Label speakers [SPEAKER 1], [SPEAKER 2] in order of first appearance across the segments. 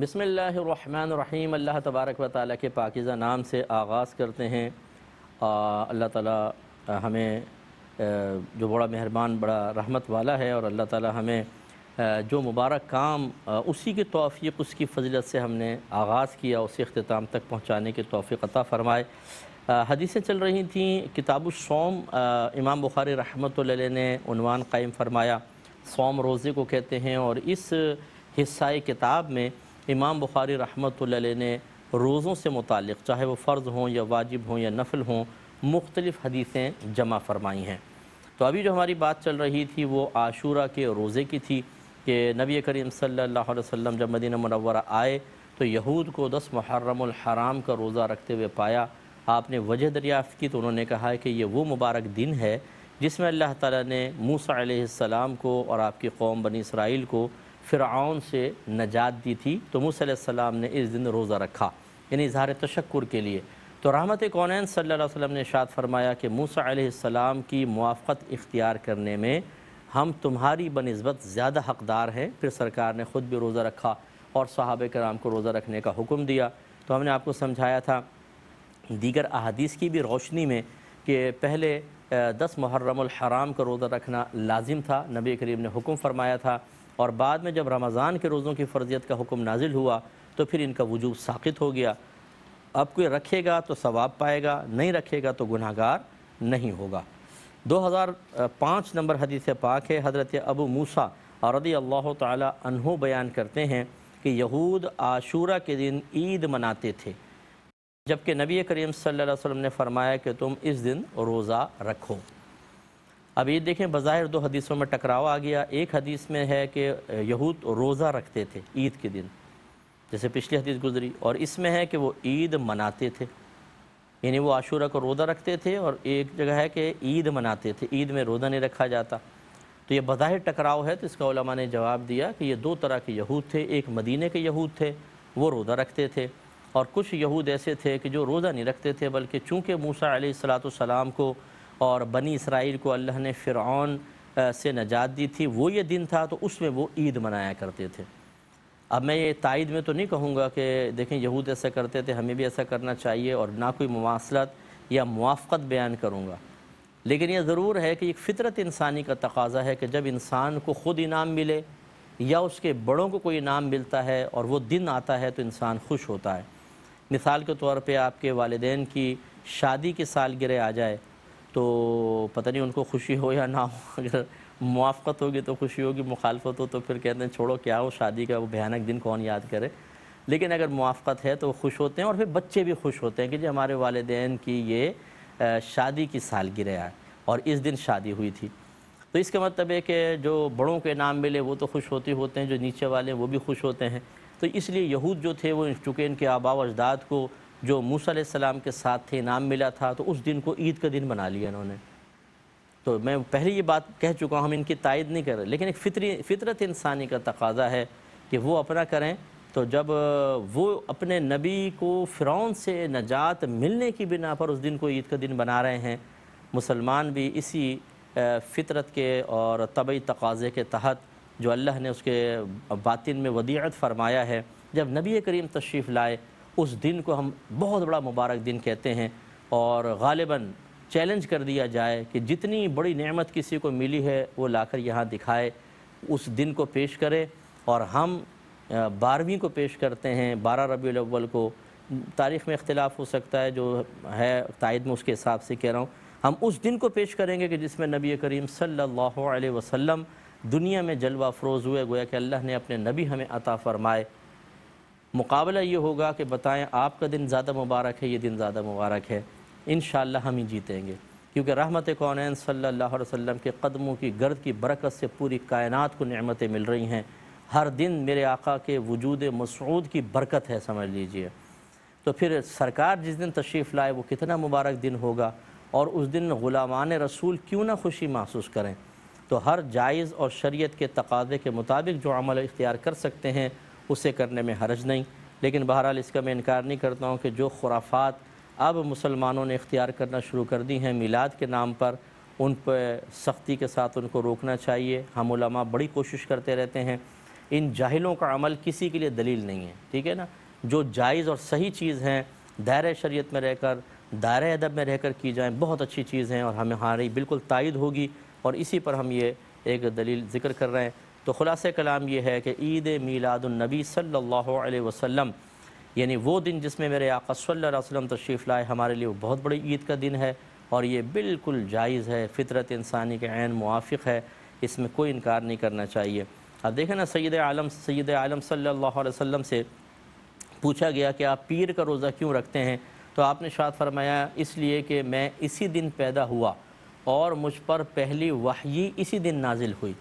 [SPEAKER 1] बसमीम अल्लाह तबारक व ताली के पाकिज़ा नाम से आगाज़ करते हैं अल्लाह ताला हमें जो बड़ा मेहरबान बड़ा रहमत वाला है और अल्लाह ताला हमें जो मुबारक काम उसी के तोफ़ी उसकी फजलत से हमने आगाज़ किया उसे अख्ताम तक पहुँचाने के तोफ़ी अता फ़रमाए हदीसें चल रही थी किताब सोम इमाम बुखारी रहमत ने उनवान कायम फ़रमाया सोम रोज़े को कहते हैं और इस हिस्सा किताब में इमाम बुखारी रहमत ने रोज़ों से मुतल चाहे वो फ़र्ज़ हों या वाजिब हों या नफल हों मुख्तलिफ़ हदीसें जमा फ़रमाई हैं तो अभी जो हमारी बात चल रही थी वो आशूरा के रोज़े की थी कि नबी करीम सल्लल्लाहु अलैहि वसल्लम जब मदीना मनवरा आए तो यहूद को दस मुहर्रम हराम का रोज़ा रखते हुए पाया आपने वजह दरियाफ़्त की तो उन्होंने कहा कि ये वो मुबारक दिन है जिसमें अल्लाह ताला ने मूसा सलाम को और आपकी कौम बनी इसराइल को फ़िरआन से नजात दी थी तो मूसम ने इस दिन रोज़ा रखा यानी इजहार तशक्र के लिए तो रहमत कौन सल्ला वसम ने शाद फरमाया कि मूसम की मुआफ़त इख्तियार करने में हम तुम्हारी बनस्बत ज़्यादा हकदार हैं फिर सरकार ने ख़ुद भी रोज़ा रखा और साहब कराम को रोज़ा रखने का हुक्म दिया तो हमने आपको समझाया था दीगर अहदीस की भी रोशनी में कि पहले दस मुहर्रम हराम का रोज़ा रखना लाजिम था नबी करीम ने हुक्म फरमाया था और बाद में जब रमज़ान के रोज़ों की फ़र्जियत का हुक्म नाजिल हुआ तो फिर इनका वजूब साखित हो गया अब कोई रखेगा तो सवाब पाएगा नहीं रखेगा तो गुनाहगार नहीं होगा 2005 नंबर हदीस पाक है हज़रत अबू मूसा और रदी अल्लाह तहों बयान करते हैं कि यहूद आशूरा के दिन ईद मनाते थे जबकि नबी करीम सल्लल्लाहु अलैहि वसल्लम ने फरमाया कि तुम इस दिन रोज़ा रखो अब ये देखें बाहिर दो हदीसों में टकराव आ गया एक हदीस में है कि यहूद रोज़ा रखते थे ईद के दिन जैसे पिछली हदीस गुजरी और इसमें है कि वो ईद मनाते थे यानी वो आशूरा को रोज़ा रखते थे और एक जगह है कि ईद मनाते थे ईद में रोज़ा नहीं रखा जाता तो ये बाहिर टकराव है तो इसका ने जवाब दिया कि ये दो तरह के यहूद थे एक मदीने के यहूद थे वो रोज़ा रखते थे और कुछ यहूद ऐसे थे कि जो रोज़ा नहीं रखते थे बल्कि चूँकि मूसा सलाम को और बनी इसराइल को अल्लाह ने फ़िरौन से नजात दी थी वो ये दिन था तो उसमें वो ईद मनाया करते थे अब मैं ये तायद में तो नहीं कहूँगा कि देखें यहूद ऐसा करते थे हमें भी ऐसा करना चाहिए और ना कोई मवासलत या मुआफ़त बयान करूँगा लेकिन यह ज़रूर है कि एक फ़ितरत इंसानी का तकाजा है कि जब इंसान को ख़ुद इनाम मिले या उसके बड़ों को कोई इनाम मिलता है और वो दिन आता है तो इंसान खुश होता है मिसाल के तौर पे आपके वालदे की शादी की सालगिरह आ जाए तो पता नहीं उनको खुशी हो या ना हो अगर मुआफ़त होगी तो खुशी होगी मुखालफत हो तो फिर कहते हैं छोड़ो क्या हो शादी का वो भयानक दिन कौन याद करे लेकिन अगर मुआफ़त है तो खुश होते हैं और फिर बच्चे भी खुश होते हैं कि जी हमारे वालदेन की ये शादी की सालगिरह है और इस दिन शादी हुई थी तो इसका मतलब है कि जो बड़ों के नाम मिले वो तो खुश होते होते हैं जो नीचे वाले हैं वो भी खुश होते हैं तो इसलिए यहूद जो थे वो चूँकि इनके आबा अजदाद को जो मूसा सलाम के साथ थे इनाम मिला था तो उस दिन को ईद का दिन बना लिया इन्होंने तो मैं पहले ये बात कह चुका हूँ हम इनकी तायद नहीं कर रहे लेकिन एक फितरी फितरत इंसानी का तकाजा है कि वो अपना करें तो जब वो अपने नबी को फ़िरौन से नजात मिलने की बिना पर उस दिन को ईद का दिन बना रहे हैं मुसलमान भी इसी फितरत के और तबी तकाजे के तहत जो अल्लाह ने उसके बातिन में वदीयत फरमाया है जब नबी करीम तशरीफ़ लाए उस दिन को हम बहुत बड़ा मुबारक दिन कहते हैं और गालिबा चैलेंज कर दिया जाए कि जितनी बड़ी नेमत किसी को मिली है वो लाकर यहाँ दिखाए उस दिन को पेश करे और हम बारहवीं को पेश करते हैं बारह रबी अव्वल को तारीख़ में इख्तलाफ हो सकता है जो है तायद में उसके हिसाब से कह रहा हूँ हम उस दिन को पेश करेंगे कि जिसमें नबी करीम सल्लल्लाहु अलैहि वसल्लम दुनिया में जलवा फरोज़ हुए गोया कि अल्लाह ने अपने नबी हमें अता फ़रमाए मुकाबला ये होगा कि बताएं आपका दिन ज़्यादा मुबारक है ये दिन ज़्यादा मुबारक है इन हम ही जीतेंगे क्योंकि रहमत कौन सल्ला वसम के कदमों की गर्द की बरकत से पूरी कायनात को नमतें मिल रही हैं हर दिन मेरे आका के वजूद मसूद की बरकत है समझ लीजिए तो फिर सरकार जिस दिन तशरीफ़ लाए वो कितना मुबारक दिन होगा और उस दिन ग़ुलामान रसूल क्यों ना खुशी महसूस करें तो हर जायज़ और शरीय के तकाज़े के मुताबिक जो अमल इख्तियार कर सकते हैं उसे करने में हरज नहीं लेकिन बहरहाल इसका मैं इनकार नहीं करता हूँ कि जो खुराफात अब मुसलमानों ने इख्तियार करना शुरू कर दी हैं मिलाद के नाम पर उन पर सख्ती के साथ उनको रोकना चाहिए हम उलमा बड़ी कोशिश करते रहते हैं इन जाहिलों का अमल किसी के लिए दलील नहीं है ठीक है ना जो जायज़ और सही चीज़ हैं दायरे शरीयत में रहकर दायरे अदब में रहकर की जाएँ बहुत अच्छी चीज़ हैं और हमें हारी बिल्कुल तायद होगी और इसी पर हम ये एक दलील ज़िक्र कर रहे हैं तो ख़ुलास कलाम यह है कि ईद मीलादुलनबी सल्लल्लाहु अलैहि वसल्लम यानी वो दिन जिसमें मेरे आका सल्लल्लाहु अलैहि वसल्लम तशरीफ़ लाए हमारे लिए बहुत बड़ी ईद का दिन है और ये बिल्कुल जायज़ है फितरत इंसानी के आन मुआफ़ है इसमें कोई इनकार नहीं करना चाहिए अब देखें ना सैद आलम सैद आलम सल्लल्लाहु अलैहि वसल्लम से पूछा गया कि आप पीर का रोज़ा क्यों रखते हैं तो आपने शाद फरमाया इसलिए कि मैं इसी दिन पैदा हुआ और मुझ पर पहली वही इसी दिन नाजिल हुई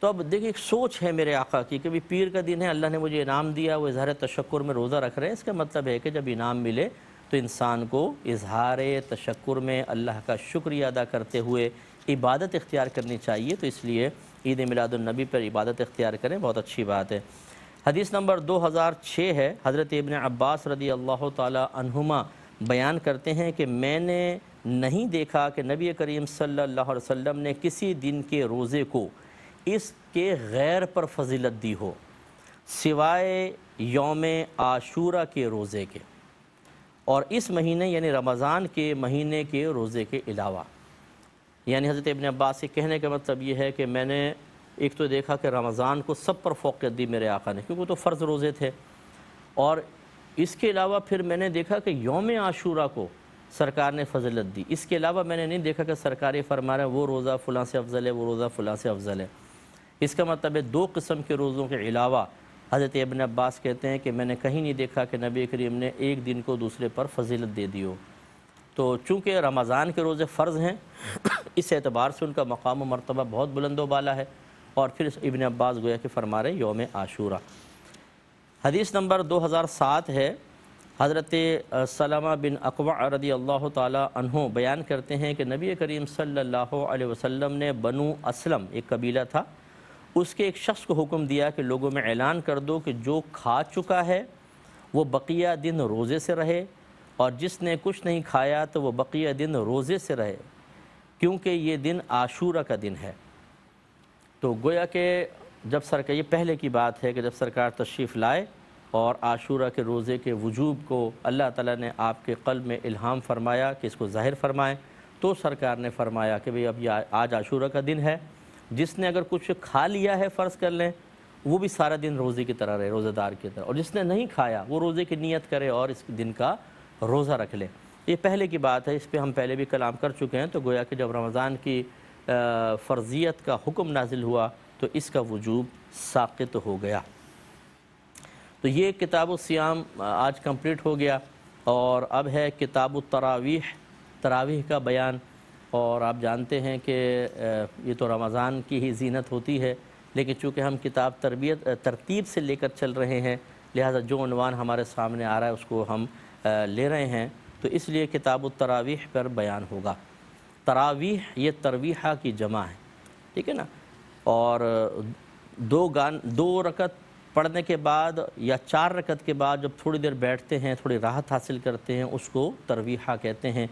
[SPEAKER 1] तो अब देखिए एक सोच है मेरे आका की कि पीर का दिन है अल्लाह ने मुझे इनाम दिया वो इजहार तशक्र में रोज़ा रख रहे हैं इसका मतलब है कि जब इनाम मिले तो इंसान को इजहार तशक्र में अल्लाह का शुक्रिया अदा करते हुए इबादत इख्तियार करनी चाहिए तो इसलिए ईद मिलादुलनबी पर इबादत इख्तियार करें बहुत अच्छी बात है हदीस नंबर 2006 है हज़रत इबन अब्बास रदी अल्लाह तहुमा बयान करते हैं कि मैंने नहीं देखा कि नबी करीम सल्ला वसम ने किसी दिन के रोज़े को इसके गैर पर फजीलत दी हो सिवाय योम आशूरा के रोज़े के और इस महीने यानी रमज़ान के महीने के रोज़े के अलावा यानी हज़रत इबन अब्बास के कहने का मतलब ये है कि मैंने एक तो देखा कि रमज़ान को सब पर फोकत दी मेरे आका ने क्योंकि तो फ़र्ज़ रोज़े थे और इसके अलावा फिर मैंने देखा कि योम आशूरा को सरकार ने फजलत दी इसके अलावा मैंने नहीं देखा कि सरकारी फरमा रहे है वो रोज़ा फ़लाँ से अफजल है वो रोज़ा फ़लाँ से अफजल है इसका मतलब है दो किस्म के रोज़ों के अलावा हज़रत इबन अब्बास कहते हैं कि मैंने कहीं नहीं देखा कि नबी करीम ने एक दिन को दूसरे पर फजीलत दे दी हो तो चूँकि रमज़ान के रोज़े फ़र्ज़ हैं इस एतबार से उनका मकाम मरतबा बहुत बुलंद वाला है और फिर इबन अब्बास गोया कि फरमा रहे योम आशूरा हदीस नंबर दो हज़ार सात है हज़रत सलामा बिन अकवा रदी अल्लाह तहों बयान करते हैं कि नबी करीम सल्लल्लाहु अलैहि वसल्लम ने बनु असलम एक कबीला था उसके एक शख्स को हुक्म दिया कि लोगों में ऐलान कर दो कि जो खा चुका है वो बकिया दिन रोज़े से रहे और जिसने कुछ नहीं खाया तो वो बकिया दिन रोज़े से रहे क्योंकि ये दिन आशूरा का दिन है तो गोया के जब सरकार ये पहले की बात है कि जब सरकार तशरीफ़ लाए और आशूरा के रोज़े के वजूब को अल्लाह ताला ने आपके कल्ब में इल्हाम फरमाया कि इसको ज़ाहिर फरमाएँ तो सरकार ने फरमाया कि भाई अब यह आज आशूरा का दिन है जिसने अगर कुछ खा लिया है फ़र्ज़ कर लें वो भी सारा दिन रोज़े की तरह रहे रोज़ेदार की तरह और जिसने नहीं खाया वो रोज़े की नीयत करे और इस दिन का रोज़ा रख लें ये पहले की बात है इस पर हम पहले भी कलाम कर चुके हैं तो गोया कि जब रमज़ान की फ़र्जियत का हुक्म नाजिल हुआ तो इसका वजूब साकित हो गया तो ये किताब सियाम आज कंप्लीट हो गया और अब है किताब तरावीह तरावीह का बयान और आप जानते हैं कि ये तो रमज़ान की ही जीनत होती है लेकिन चूँकि हम किताब तरबियत तरतीब से लेकर चल रहे हैं लिहाजा जो अनवान हमारे सामने आ रहा है उसको हम ले रहे हैं तो इसलिए किताब तरावीह पर बयान होगा तरावीह ये तरवीहा की जमा है ठीक है ना और दो गान दो रकत पढ़ने के बाद या चार रकत के बाद जब थोड़ी देर बैठते हैं थोड़ी राहत हासिल करते हैं उसको तरवीहा कहते हैं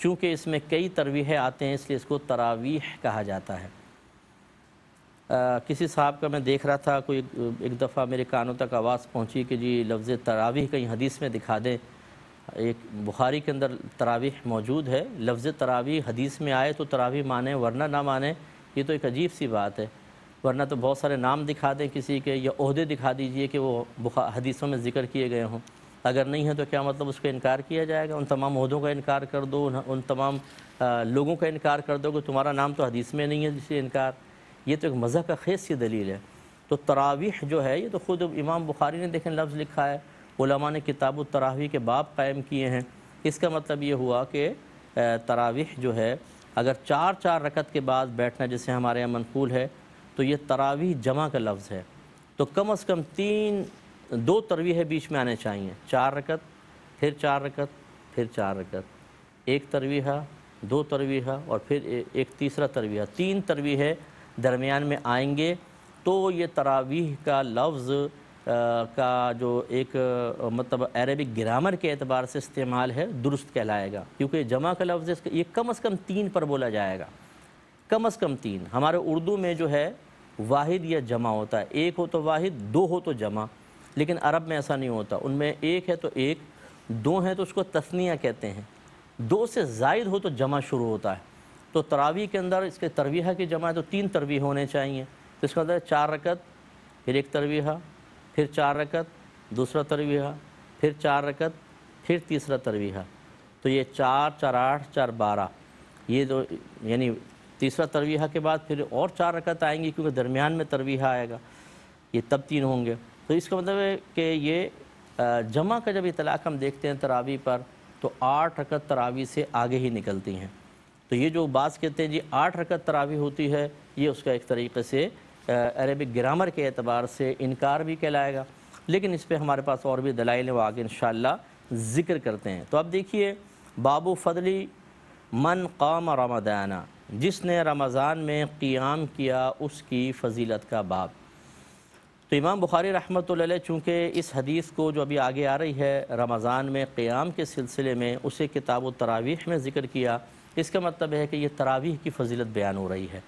[SPEAKER 1] चूँकि इसमें कई तरवीह आते हैं इसलिए इसको तरावीह कहा जाता है आ, किसी साहब का मैं देख रहा था कोई एक, दफ़ा मेरे कानों तक आवाज़ पहुँची कि जी लफ्ज़ तरावीह कहीं हदीस में दिखा दें एक बुखारी के अंदर तरावीह मौजूद है लफ्ज़ तरावीह हदीस में आए तो तरावीह माने वरना ना माने ये तो एक अजीब सी बात है वरना तो बहुत सारे नाम दिखा दें किसी के या अहदे दिखा दीजिए कि वो हदीसों में ज़िक्र किए गए हों अगर नहीं है तो क्या मतलब उसका इनकार किया जाएगा उन तमाम अहदों का इनकार कर दो उन तमाम लोगों का इनकार कर दो कि तुम्हारा नाम तो हदीस में नहीं है जिससे इनकार ये तो एक मज़ह का खेस की दलील है तो तरावीह जो है ये तो ख़ुद इमाम बुखारी ने देखें लफ्ज़ लिखा है उलमा ने किताब तरावी के बाप कायम किए हैं इसका मतलब ये हुआ कि तरावीह जो है अगर चार चार रकत के बाद बैठना जैसे हमारे यहाँ मनकूल है तो ये तरावी जमा का लफ्ज़ है तो कम अज़ कम तीन दो तरवीह बीच में आने चाहिए चार रकत फिर चार रकत फिर चार रकत एक तरवीह दो तरवीह और फिर एक तीसरा तरवीह तीन तरवीह दरमियान में आएंगे तो ये तरावीह का लफ्ज़ का जो एक मतलब अरबिक ग्रामर के अतबार से इस्तेमाल है दुरुस्त कहलाएगा क्योंकि जमा का लफ्ज़ इसका ये कम अज़ कम तीन पर बोला जाएगा कम अज़ कम तीन हमारे उर्दू में जो है वाहिद या जमा होता है एक हो तो वाहिद दो हो तो जमा लेकिन अरब में ऐसा नहीं होता उनमें एक है तो एक दो हैं तो उसको तस्निया कहते हैं दो से जायद हो तो जमा शुरू होता है तो तरावी के अंदर इसके तरवीह की जमा है तो तीन तरवी होने चाहिए तो इसका अंदर मतलब चार रकत फिर एक तरवीहा फिर चार रकत दूसरा तरवीह फिर चार रकत फिर तीसरा तरवीह तो ये चार चार आठ चार बारह ये दो तो यानी तीसरा तरवीहा के बाद फिर और चार रकत आएंगी क्योंकि दरमियान में तरवीहा आएगा ये तब तीन होंगे तो इसका मतलब है कि ये जमा का जब इतलाक हम देखते हैं तरावी पर तो आठ रकत तरावी से आगे ही निकलती हैं तो ये जो बात कहते हैं जी आठ रकत तरावी होती है ये उसका एक तरीके से अरबिक ग्रामर के अतबार से इनकार भी कहलाएगा लेकिन इस पर हमारे पास और भी दलाइल वो आगे इन ज़िक्र करते हैं तो अब देखिए बाबू फदली मन काम रमदाना जिसने रमज़ान में क़ियाम किया उसकी फजीलत का बाब तो इमाम बुखारी रहमत चूँकि इस हदीस को जो अभी आगे आ रही है रमज़ान में क़्याम के सिलसिले में उसे किताब तरावीह में ज़िक्र किया इसका मतलब है कि यह तरावीह की फजीलत बयान हो रही है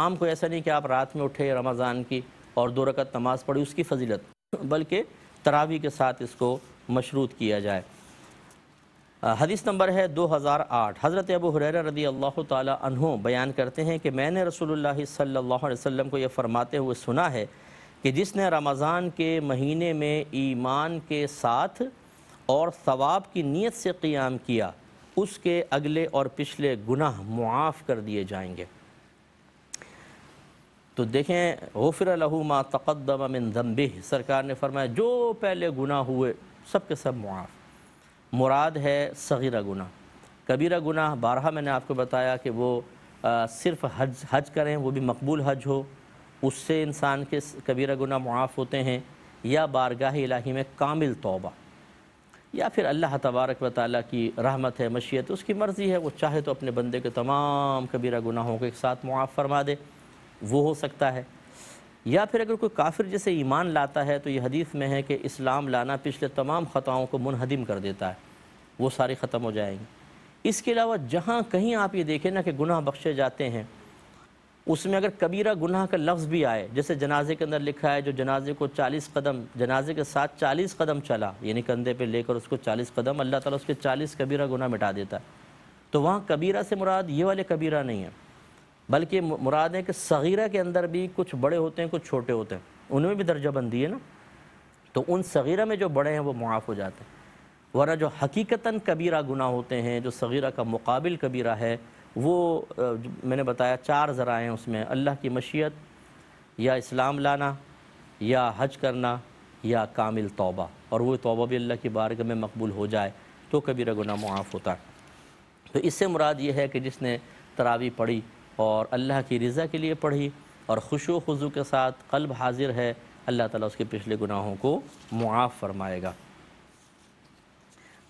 [SPEAKER 1] आम को ऐसा नहीं कि आप रात में उठे रमज़ान की और दो रकत नमाज़ पढ़ी उसकी फजीलत बल्कि तरावी के साथ इसको मशरूत किया जाए हदीस नंबर है 2008 हज़रत अबू हुरैरा रदी अल्लाह तहों बयान करते हैं कि मैंने रसूलुल्लाह सल्लल्लाहु अलैहि वसल्लम को यह फरमाते हुए सुना है कि जिसने रमज़ान के महीने में ईमान के साथ और सवाब की नीयत से क़ियाम किया उसके अगले और पिछले गुनाह मुआफ़ कर दिए जाएंगे तो देखें गफिर लहूमा तकदम मिन जम्बी सरकार ने फरमाया जो पहले गुनाह हुए सब के सब मुआफ़ मुराद है सगीरा गुनाह कबीरा गुनाह बारह मैंने आपको बताया कि वो आ, सिर्फ हज हज करें वो भी मकबूल हज हो उससे इंसान के कबीरा गुना मुआफ़ होते हैं या बारगाह इलाही में कामिल तौबा या फिर अल्लाह तबारक व ताली की रहमत है मशीत उसकी मर्ज़ी है वो चाहे तो अपने बंदे के तमाम कबीरा गुनाहों के साथ मुआफ़ फरमा दे वो हो सकता है या फिर अगर कोई काफिर जैसे ईमान लाता है तो ये हदीस में है कि इस्लाम लाना पिछले तमाम ख़ताओं को मुनहदिम कर देता है वो सारी ख़त्म हो जाएंगी इसके अलावा जहाँ कहीं आप ये देखें ना कि गुनाह बख्शे जाते हैं उसमें अगर कबीरा गुनाह का लफ्ज़ भी आए जैसे जनाजे के अंदर लिखा है जो जनाजे को 40 कदम जनाजे के साथ 40 कदम चला यानी कंधे पे लेकर उसको 40 कदम अल्लाह ताला उसके 40 कबीरा गुनाह मिटा देता है तो वहाँ कबीरा से मुराद ये वाले कबीरा नहीं है बल्कि मुराद है कि सगीरा के अंदर भी कुछ बड़े होते हैं कुछ छोटे होते हैं उनमें भी दर्जा बंदी है ना तो उन सगीरा में जो बड़े हैं वो मुआफ़ हो जाते हैं वरना जो हकीकता कबीरा गुनाह होते हैं जो सगीरा का मुकाबिल कबीरा है वो मैंने बताया चार ज़रा हैं उसमें अल्लाह की मशीयत या इस्लाम लाना या हज करना या कामिल तौबा और वो तौबा भी अल्लाह की बारगाह में मकबूल हो जाए तो कभी गुना मुआफ़ होता है तो इससे मुराद ये है कि जिसने तरावी पढ़ी और अल्लाह की रज़ा के लिए पढ़ी और खुश खुजू के साथ कल्ब हाजिर है अल्लाह ताला उसके पिछले गुनाहों को मुआफ़ फरमाएगा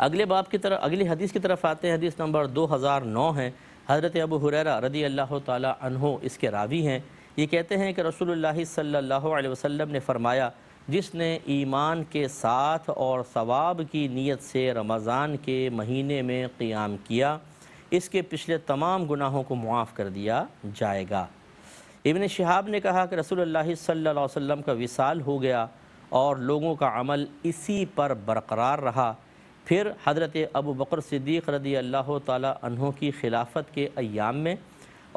[SPEAKER 1] अगले बाप की तरफ अगली हदीस की तरफ आते हैं हदीस नंबर दो हज़ार नौ है हज़रत अबू हुररा रदी अल्लाह तहो इसके रावी हैं ये कहते हैं कि रसूल सल्ला वसम ने फ़रमाया जिसने ईमान के साथ और सवाब की नीयत से रमज़ान के महीने में क़ियाम किया इसके पिछले तमाम गुनाहों को मुआफ़ कर दिया जाएगा इबन शहाब ने कहा कि रसूल सल्ला वसम का विसाल हो गया और लोगों का अमल इसी पर बरकरार रहा फिर हज़रत अबू बकर सिद्दीक़ रदी अल्लाह तहों की खिलाफत के अयाम में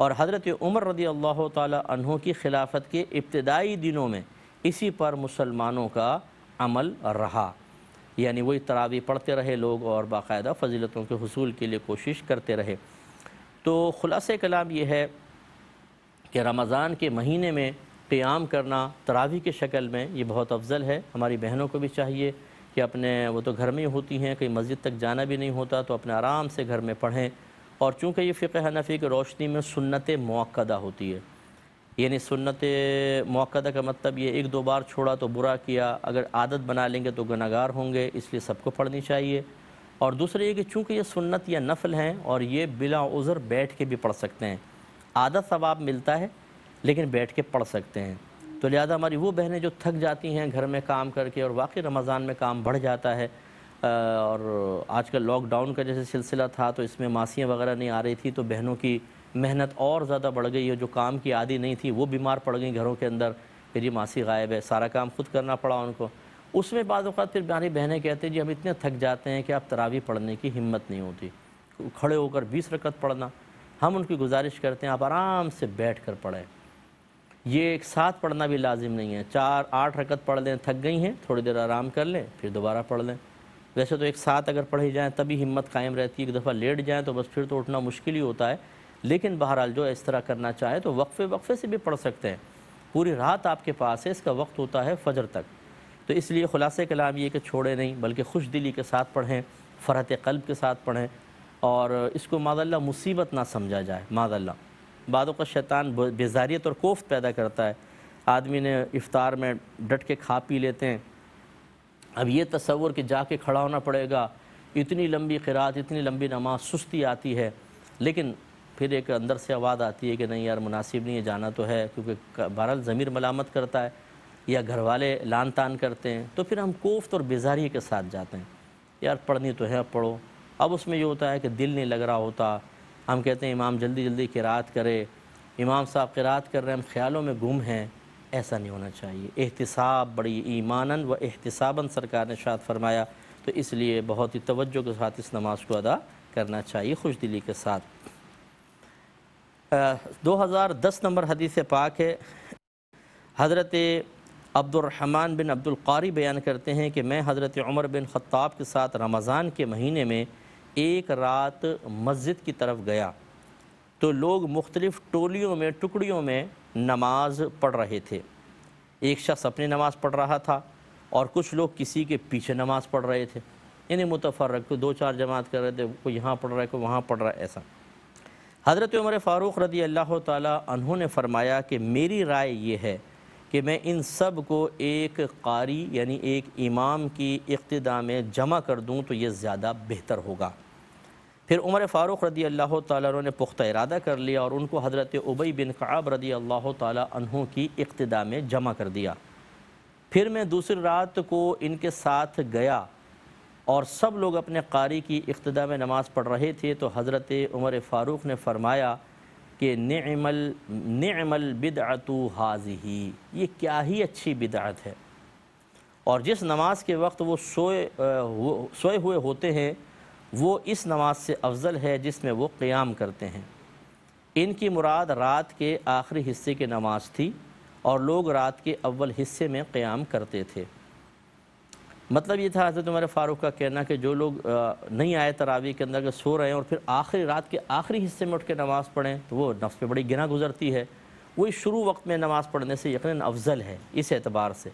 [SPEAKER 1] और हज़रत उमर रदी अल्लाह तहों की खिलाफत के इब्तदाई दिनों में इसी पर मुसलमानों का अमल रहा यानी वही तरावी पढ़ते रहे लोग और बाकायदा फजीलतों के हसूल के लिए कोशिश करते रहे तो ख़ुलास कलाम यह है कि रमज़ान के महीने में क़्याम करना तरावी के शक्ल में ये बहुत अफजल है हमारी बहनों को भी चाहिए कि अपने वो तो घर में ही होती हैं कहीं मस्जिद तक जाना भी नहीं होता तो अपने आराम से घर में पढ़ें और चूँकि ये फ़िक हनफ़ी की रोशनी में सुन्नत मौक़दा होती है यानी सुन्नत मौक़दा का मतलब ये एक दो बार छोड़ा तो बुरा किया अगर आदत बना लेंगे तो गुनागार होंगे इसलिए सबको पढ़नी चाहिए और दूसरे ये कि चूँकि ये सुन्नत या नफल हैं और ये बिला उज़र बैठ के भी पढ़ सकते हैं आदत सवाब मिलता है लेकिन बैठ के पढ़ सकते हैं तो लिहाजा हमारी वो बहनें जो थक जाती हैं घर में काम करके और वाकई रमज़ान में काम बढ़ जाता है और आजकल लॉकडाउन का जैसे सिलसिला था तो इसमें मासियाँ वगैरह नहीं आ रही थी तो बहनों की मेहनत और ज़्यादा बढ़ गई है जो काम की आदि नहीं थी वो बीमार पड़ गई घरों के अंदर फिर ये मासी गायब है सारा काम खुद करना पड़ा उनको उसमें बाद अवत फिर हमारी बहनें कहते हैं जी हम इतने थक जाते हैं कि आप तरावी पढ़ने की हिम्मत नहीं होती खड़े होकर बीस रकत पढ़ना हम उनकी गुजारिश करते हैं आप आराम से बैठ कर पढ़ें ये एक साथ पढ़ना भी लाजिम नहीं है चार आठ रकत पढ़ लें थक गई हैं थोड़ी देर आराम कर लें फिर दोबारा पढ़ लें वैसे तो एक साथ अगर पढ़ी जाएँ तभी हिम्मत कायम रहती है एक दफ़ा लेट जाएँ तो बस फिर तो उठना मुश्किल ही होता है लेकिन बहरहाल जो इस तरह करना चाहे तो वक्फे वक्फे से भी पढ़ सकते हैं पूरी रात आपके पास है इसका वक्त होता है फजर तक तो इसलिए ख़ुलासे कलाम ये कि छोड़े नहीं बल्कि खुश दिली के साथ पढ़ें फ़रहत कल्ब के साथ पढ़ें और इसको मादल्ला मुसीबत ना समझा जाए मादल्ला बाद का शैतान बेजारियत और कोफ्त पैदा करता है आदमी ने इफ़ार में डट के खा पी लेते हैं अब ये तस्वुर कि जाके खड़ा होना पड़ेगा इतनी लंबी खिरात इतनी लंबी नमाज सुस्ती आती है लेकिन फिर एक अंदर से आवाज़ आती है कि नहीं यार मुनासिब नहीं है जाना तो है क्योंकि बहरहाल ज़मीर मलामत करता है या घर वाले लान तान करते हैं तो फिर हम कोफ्त और बेजारी के साथ जाते हैं यार पढ़नी तो है पढ़ो अब उसमें ये होता है कि दिल नहीं लग रहा होता हम कहते हैं इमाम जल्दी जल्दी किरात करे इमाम साहब किरात कर रहे हैं हम ख्यालों में गुम हैं ऐसा नहीं होना चाहिए एहतसाब बड़ी ईमानन व एहतसाबन सरकार ने शाद फरमाया तो इसलिए बहुत ही तवज्जो के साथ इस नमाज को अदा करना चाहिए खुश दिली के साथ दो हज़ार दस नंबर हदीस पाक है हज़रत अब्दुलरहमान बिन अब्दुल कारी बयान करते हैं कि मैं हज़रत उमर बिन ख़त्ताब के साथ रमज़ान के महीने में एक रात मस्जिद की तरफ गया तो लोग मुख्तलिफ़ टोलियों में टुकड़ियों में नमाज पढ़ रहे थे एक शख्स अपनी नमाज़ पढ़ रहा था और कुछ लोग किसी के पीछे नमाज़ पढ़ रहे थे इन्हें मुतफ़र रखो दो चार जमात कर रहे थे कोई यहाँ पढ़ रहा है कोई वहाँ पढ़ रहा है ऐसा हज़रत उमर फ़ारूक़ रदी अल्लाह तहों ने फ़रमाया कि मेरी राय ये है कि मैं इन सब को एक कारी यानी एक इमाम की इब्तदा में जमा कर दूँ तो ये ज़्यादा बेहतर होगा फिर उमर फ़ारूक रदी अल्लाह तु ने पुख्ता इरादा कर लिया और उनको हज़रत उबई बिन काब रदी अल्लाह तहों की इकतदा में जमा कर दिया फिर मैं दूसरी रात को इनके साथ गया और सब लोग अपने कारी की इकतदा में नमाज़ पढ़ रहे थे तो हज़रत उमर फ़ारूक ने फरमाया कि नमल नमल बिदअतु हाजी ये क्या ही अच्छी बिदअत है और जिस नमाज के वक्त वो सोए सोए हुए होते हैं वो इस नमाज से अफजल है जिसमें वो क़्याम करते हैं इनकी मुराद रात के आखिरी हिस्से की नमाज थी और लोग रात के अव्वल हिस्से में क़्याम करते थे मतलब ये था हजरत उमर फ़ारूक का कहना कि जो लोग नहीं आए तरावी के अंदर के सो रहे हैं और फिर आखिरी रात के आखिरी हिस्से में उठ के नमाज़ पढ़ें तो वो नफ्स पे बड़ी गिना गुजरती है वही शुरू वक्त में नमाज़ पढ़ने से यकीन अफजल है इस एतबार से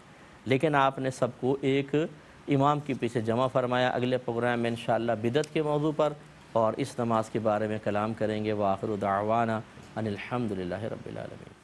[SPEAKER 1] लेकिन आपने सबको एक इमाम के पीछे जमा फरमाया अगले प्रोग्राम में इन बिदत के मौजू पर और इस नमाज के बारे में कलाम करेंगे वाखिर दावाना अनिलहमदिल्ला रबीआलमी